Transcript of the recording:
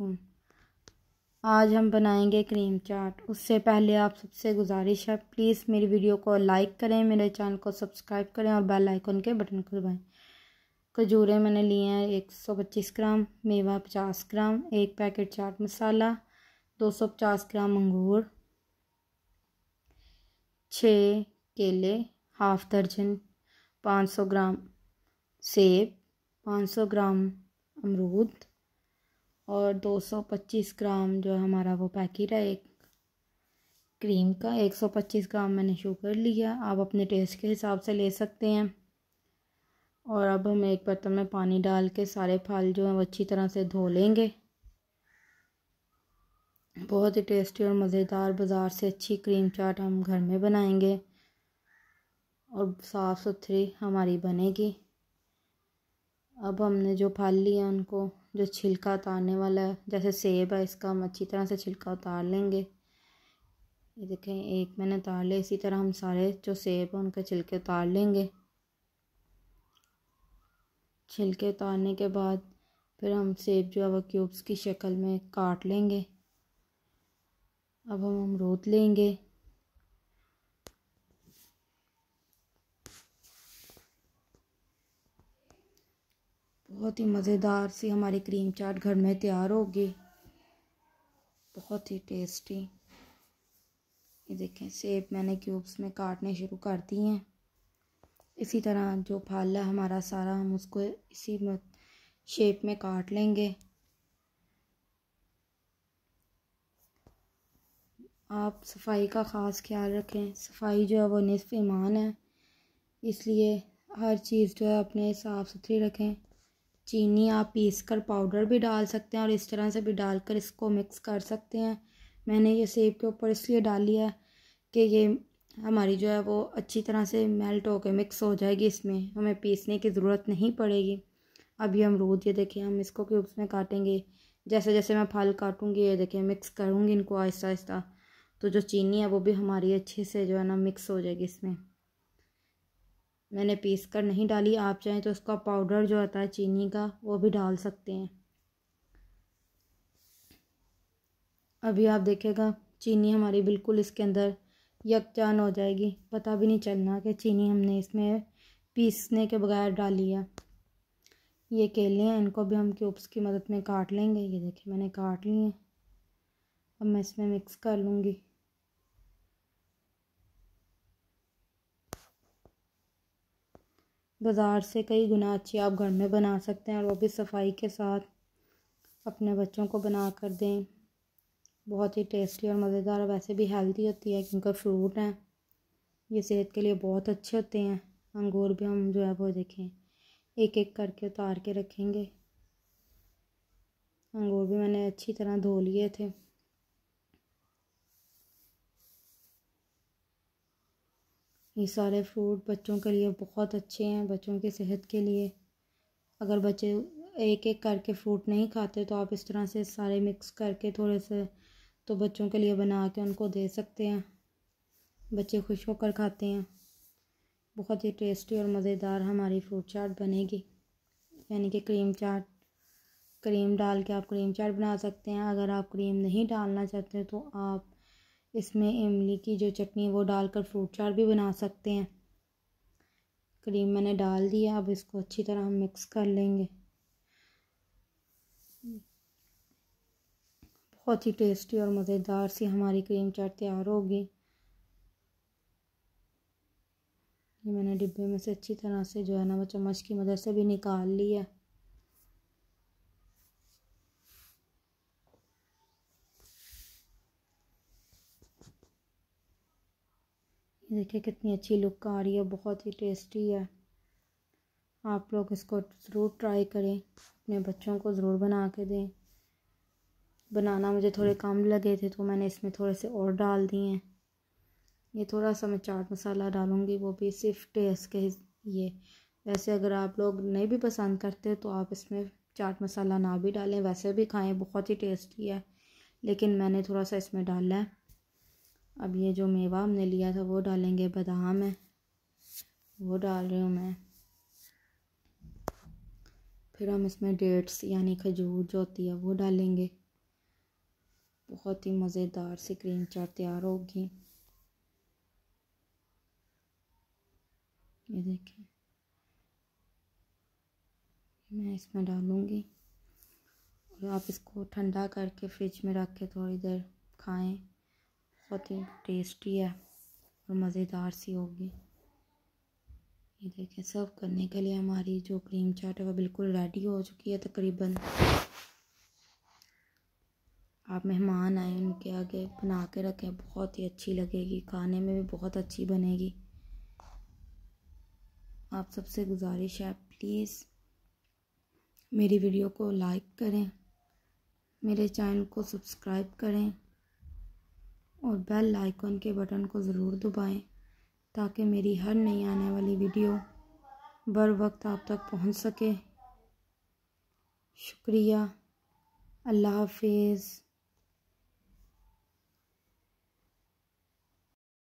हम्म। आज हम बनाएंगे क्रीम चाट उससे पहले आप सबसे गुजारिश है प्लीज़ मेरी वीडियो को लाइक करें मेरे चैनल को सब्सक्राइब करें और बेल आइकन के बटन को दबाएं खजूरें मैंने लिए हैं एक सौ पच्चीस ग्राम मेवा पचास ग्राम एक पैकेट चाट मसाला दो सौ पचास ग्राम अंगूर छः केले हाफ दर्जन पाँच सौ ग्राम सेब पाँच सौ ग्राम अमरूद और 225 ग्राम जो हमारा वो पैकेट है एक क्रीम का 125 ग्राम मैंने शुगर लिया आप अपने टेस्ट के हिसाब से ले सकते हैं और अब हम एक बर्तन में पानी डाल के सारे फल जो हैं वो अच्छी तरह से धो लेंगे बहुत ही टेस्टी और मज़ेदार बाज़ार से अच्छी क्रीम चाट हम घर में बनाएंगे और साफ़ सुथरी हमारी बनेगी अब हमने जो फल लिया उनको जो छिलका उतारने वाला है जैसे सेब है इसका हम अच्छी तरह से छिलका उतार लेंगे ये देखें एक मैंने उतार लिया इसी तरह हम सारे जो सेब हैं उनके छिलके उतार लेंगे छिलके उतारने के बाद फिर हम सेब जो है वह क्यूब्स की शक्ल में काट लेंगे अब हम अमरूद लेंगे बहुत ही मज़ेदार सी हमारी क्रीम चाट घर में तैयार होगी बहुत ही टेस्टी ये देखें सेब मैंने क्यूब्स में काटने शुरू कर दी हैं इसी तरह जो फल है हमारा सारा हम उसको इसी शेप में काट लेंगे आप सफाई का ख़ास ख्याल रखें सफाई जो है वो नसफ़ ईमान है इसलिए हर चीज़ जो है अपने साफ़ सुथरी रखें चीनी आप पीस कर पाउडर भी डाल सकते हैं और इस तरह से भी डालकर इसको मिक्स कर सकते हैं मैंने ये सेब के ऊपर इसलिए डाली है कि ये हमारी जो है वो अच्छी तरह से मेल्ट होकर मिक्स हो जाएगी इसमें हमें पीसने की ज़रूरत नहीं पड़ेगी अभी हम अमरूद ये देखें हम इसको क्यूब्स में काटेंगे जैसे जैसे मैं फल काटूँगी ये देखें मिक्स करूँगी इनको आहिस्ता आहिस्ता तो जो चीनी है वो भी हमारी अच्छे से जो है ना मिक्स हो जाएगी इसमें मैंने पीस कर नहीं डाली आप चाहें तो उसका पाउडर जो आता है चीनी का वो भी डाल सकते हैं अभी आप देखिएगा चीनी हमारी बिल्कुल इसके अंदर यकजान हो जाएगी पता भी नहीं चलना कि चीनी हमने इसमें पीसने के बगैर डाली है ये केले हैं इनको भी हम क्यूब्स की मदद में काट लेंगे ये देखिए मैंने काट लिए अब मैं इसमें मिक्स कर लूँगी बाज़ार से कई गुना अच्छी आप घर में बना सकते हैं और वो भी सफाई के साथ अपने बच्चों को बना कर दें बहुत ही टेस्टी और मज़ेदार वैसे भी हेल्दी होती है क्योंकि फ्रूट हैं ये सेहत के लिए बहुत अच्छे होते हैं अंगूर भी हम जो है वो देखें एक एक करके उतार के रखेंगे अंगूर भी मैंने अच्छी तरह धो लिए थे ये सारे फ्रूट बच्चों के लिए बहुत अच्छे हैं बच्चों की सेहत के लिए अगर बच्चे एक एक करके फ्रूट नहीं खाते तो आप इस तरह से सारे मिक्स करके थोड़े से तो बच्चों के लिए बना के उनको दे सकते हैं बच्चे खुश होकर खाते हैं बहुत ही टेस्टी और मज़ेदार हमारी फ्रूट चाट बनेगी यानी कि क्रीम चाट क्रीम डाल के आप क्रीम चाट बना सकते हैं अगर आप क्रीम नहीं डालना चाहते तो आप इसमें इमली की जो चटनी है वो डालकर फ्रूट चाट भी बना सकते हैं क्रीम मैंने डाल दिया अब इसको अच्छी तरह हम मिक्स कर लेंगे बहुत ही टेस्टी और मज़ेदार सी हमारी क्रीम चाट तैयार होगी ये मैंने डिब्बे में से अच्छी तरह से जो है ना वो चम्मच की मदद से भी निकाल लिया देखिए कितनी अच्छी लुक आ रही है बहुत ही टेस्टी है आप लोग इसको ज़रूर ट्राई करें अपने बच्चों को ज़रूर बना के दें बनाना मुझे थोड़े कम लगे थे तो मैंने इसमें थोड़े से और डाल दिए हैं ये थोड़ा सा मैं चाट मसाला डालूँगी वो भी सिर्फ टेस्ट के ये वैसे अगर आप लोग नहीं भी पसंद करते तो आप इसमें चाट मसाला ना भी डालें वैसे भी खाएं बहुत ही टेस्टी है लेकिन मैंने थोड़ा सा इसमें डाला है अब ये जो मेवा हमने लिया था वो डालेंगे बादाम है वो डाल रही हूँ मैं फिर हम इसमें डेट्स यानी खजूर जो होती है वो डालेंगे बहुत ही मज़ेदार सी क्रीम चाट तैयार होगी ये देखें मैं इसमें डालूँगी और आप इसको ठंडा करके फ्रिज में रख के थोड़ी देर खाएं बहुत ही टेस्टी है और मज़ेदार सी होगी ये देखें सर्व करने के लिए हमारी जो क्रीम चाट है वह बिल्कुल रेडी हो चुकी है तकरीबन आप मेहमान आए उनके आगे बना के रखें बहुत ही अच्छी लगेगी खाने में भी बहुत अच्छी बनेगी आप सबसे गुजारिश है प्लीज़ मेरी वीडियो को लाइक करें मेरे चैनल को सब्सक्राइब करें और बेल आइकन के बटन को ज़रूर दबाएं ताकि मेरी हर नई आने वाली वीडियो बर वक्त आप तक पहुंच सके शुक्रिया अल्लाह हाफिज़